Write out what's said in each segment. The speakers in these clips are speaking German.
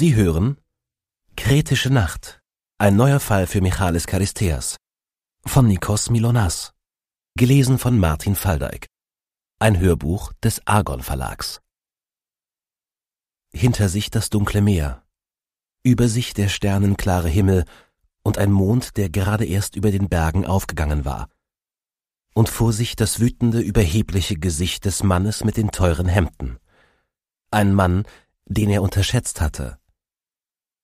Sie hören Kretische Nacht. Ein neuer Fall für Michalis Charisteas. Von Nikos Milonas. Gelesen von Martin Faldeik. Ein Hörbuch des Argon Verlags. Hinter sich das dunkle Meer. Über sich der sternenklare Himmel und ein Mond, der gerade erst über den Bergen aufgegangen war. Und vor sich das wütende, überhebliche Gesicht des Mannes mit den teuren Hemden. Ein Mann, den er unterschätzt hatte,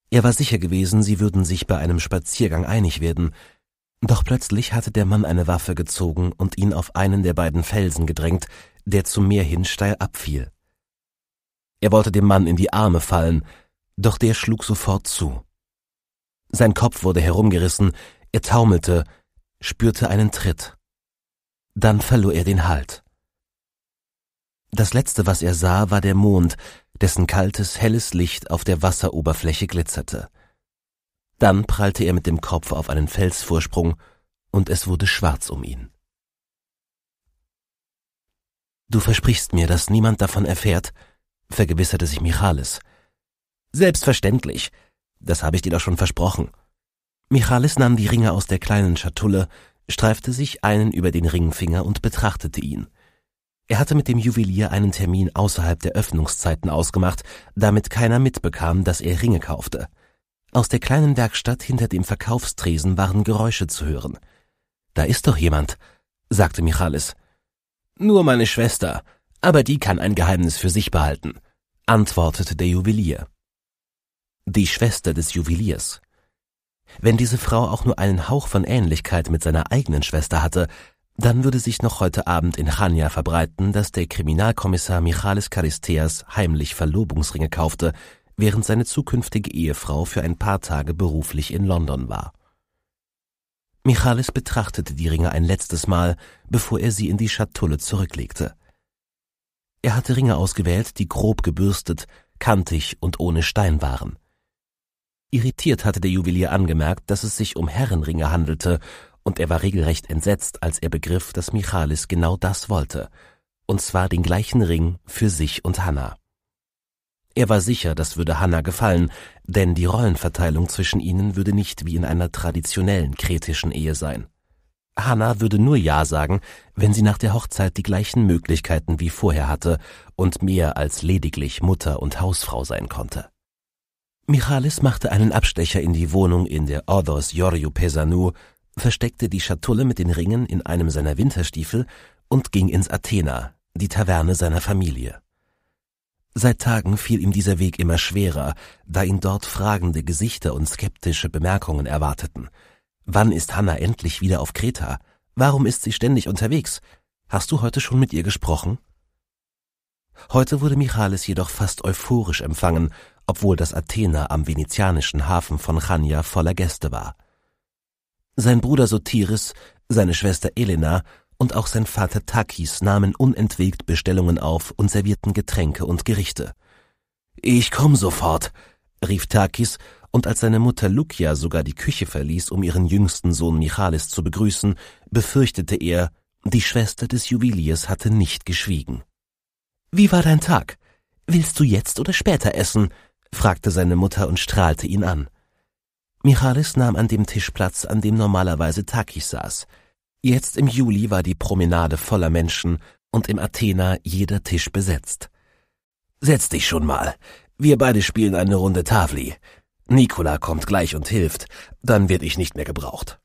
er war sicher gewesen, sie würden sich bei einem Spaziergang einig werden, doch plötzlich hatte der Mann eine Waffe gezogen und ihn auf einen der beiden Felsen gedrängt, der zum Meer hin steil abfiel. Er wollte dem Mann in die Arme fallen, doch der schlug sofort zu. Sein Kopf wurde herumgerissen, er taumelte, spürte einen Tritt. Dann verlor er den Halt. Das letzte, was er sah, war der Mond, dessen kaltes, helles Licht auf der Wasseroberfläche glitzerte. Dann prallte er mit dem Kopf auf einen Felsvorsprung, und es wurde schwarz um ihn. Du versprichst mir, dass niemand davon erfährt, vergewisserte sich Michalis. Selbstverständlich, das habe ich dir doch schon versprochen. Michalis nahm die Ringe aus der kleinen Schatulle, streifte sich einen über den Ringfinger und betrachtete ihn. Er hatte mit dem Juwelier einen Termin außerhalb der Öffnungszeiten ausgemacht, damit keiner mitbekam, dass er Ringe kaufte. Aus der kleinen Werkstatt hinter dem Verkaufstresen waren Geräusche zu hören. Da ist doch jemand, sagte Michalis. Nur meine Schwester, aber die kann ein Geheimnis für sich behalten, antwortete der Juwelier. Die Schwester des Juweliers. Wenn diese Frau auch nur einen Hauch von Ähnlichkeit mit seiner eigenen Schwester hatte, dann würde sich noch heute Abend in Chania verbreiten, dass der Kriminalkommissar Michalis Karisteas heimlich Verlobungsringe kaufte, während seine zukünftige Ehefrau für ein paar Tage beruflich in London war. Michalis betrachtete die Ringe ein letztes Mal, bevor er sie in die Schatulle zurücklegte. Er hatte Ringe ausgewählt, die grob gebürstet, kantig und ohne Stein waren. Irritiert hatte der Juwelier angemerkt, dass es sich um Herrenringe handelte und er war regelrecht entsetzt, als er begriff, dass Michalis genau das wollte, und zwar den gleichen Ring für sich und Hanna. Er war sicher, das würde Hanna gefallen, denn die Rollenverteilung zwischen ihnen würde nicht wie in einer traditionellen kretischen Ehe sein. Hanna würde nur Ja sagen, wenn sie nach der Hochzeit die gleichen Möglichkeiten wie vorher hatte und mehr als lediglich Mutter und Hausfrau sein konnte. Michalis machte einen Abstecher in die Wohnung in der Ordos Jorju Pesanu, versteckte die Schatulle mit den Ringen in einem seiner Winterstiefel und ging ins Athena, die Taverne seiner Familie. Seit Tagen fiel ihm dieser Weg immer schwerer, da ihn dort fragende Gesichter und skeptische Bemerkungen erwarteten. Wann ist Hanna endlich wieder auf Kreta? Warum ist sie ständig unterwegs? Hast du heute schon mit ihr gesprochen? Heute wurde Michalis jedoch fast euphorisch empfangen, obwohl das Athena am venezianischen Hafen von Chania voller Gäste war. Sein Bruder Sotiris, seine Schwester Elena und auch sein Vater Takis nahmen unentwegt Bestellungen auf und servierten Getränke und Gerichte. Ich komm sofort, rief Takis, und als seine Mutter Lukia sogar die Küche verließ, um ihren jüngsten Sohn Michalis zu begrüßen, befürchtete er, die Schwester des Juweliers hatte nicht geschwiegen. Wie war dein Tag? Willst du jetzt oder später essen? fragte seine Mutter und strahlte ihn an. Michalis nahm an dem Tisch Platz, an dem normalerweise Takis saß. Jetzt im Juli war die Promenade voller Menschen und im Athena jeder Tisch besetzt. Setz dich schon mal. Wir beide spielen eine Runde Tavli. Nikola kommt gleich und hilft, dann werd ich nicht mehr gebraucht.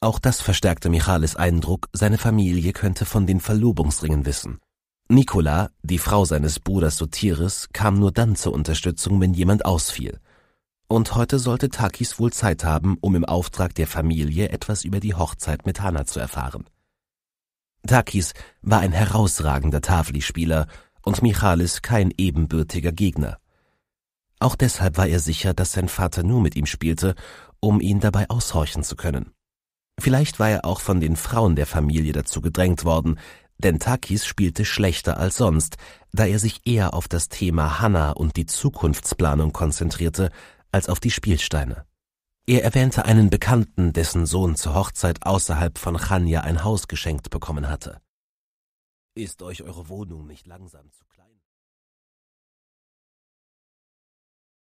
Auch das verstärkte Michalis Eindruck, seine Familie könnte von den Verlobungsringen wissen. Nikola, die Frau seines Bruders Sotiris, kam nur dann zur Unterstützung, wenn jemand ausfiel. Und heute sollte Takis wohl Zeit haben, um im Auftrag der Familie etwas über die Hochzeit mit Hanna zu erfahren. Takis war ein herausragender Tafli-Spieler und Michalis kein ebenbürtiger Gegner. Auch deshalb war er sicher, dass sein Vater nur mit ihm spielte, um ihn dabei aushorchen zu können. Vielleicht war er auch von den Frauen der Familie dazu gedrängt worden, denn Takis spielte schlechter als sonst, da er sich eher auf das Thema Hanna und die Zukunftsplanung konzentrierte, als auf die Spielsteine. Er erwähnte einen Bekannten, dessen Sohn zur Hochzeit außerhalb von Chania ein Haus geschenkt bekommen hatte. Ist euch eure Wohnung nicht langsam zu